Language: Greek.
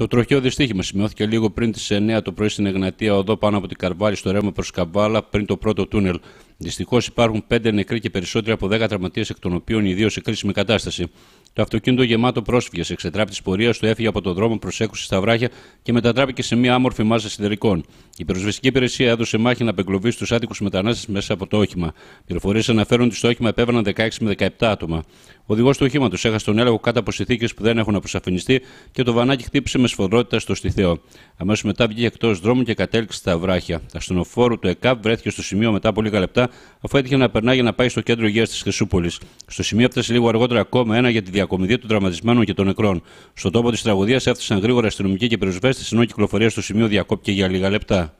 Το τροχαίο δυστύχημα σημειώθηκε λίγο πριν τις 9 το πρωί στην Εγνατία οδό πάνω από την Καρβάλη στο ρεύμα προς Καμπάλα πριν το πρώτο τούνελ. Δυστυχώς υπάρχουν 5 νεκροί και περισσότεροι από 10 τραυματίες, εκ των οποίων ιδίως σε κρίσιμη κατάσταση. Το αυτοκίνητο γεμάτο πρόσφυγες εξετράπη της πορείας του έφυγε από τον δρόμο, προσέκουσε στα βράχια και μετατράπηκε σε μία άμορφη μάζα σιδερικών. Η πυροσβεστική υπηρεσία έδωσε μάχη να απεγκλωβίσει τους άτυπου μετανάστες μέσα από το όχημα. Πληροφορίες αναφέρουν ότι στο όχημα επέβαιναν 16 με 17 άτομα. Ο Οδηγός του οχήματος έχασε τον έλεγχο κάτω από συνθήκες που δεν έχουν αποσαφινιστεί και το βανάκι χτύπησε με σφοδρότητα στο στιθέο. Αμέσως μετά βγήκε εκτός δρόμου και κατέληξε στα βράχια. Τα Αστυνοφόρου του ΕΚΑΒ βρέθηκε στο σημείο μετά από λίγα λεπτά, αφού έτυχε να περνά για να πάει στο κέντρο υγείας της Χρυσούπολης. Στο σημείο έφτασε λίγο αργότερα ακόμα ένα για τη διακομιδία των τραυματισμένων και των νεκρών. Στον τόπο της τραγωδίας έφτασαν γρήγορα αστυνομικοί και πυροσβέστες, ενώ κυκλοφορία στο σημείο διακόπηκε για λίγα λεπτά.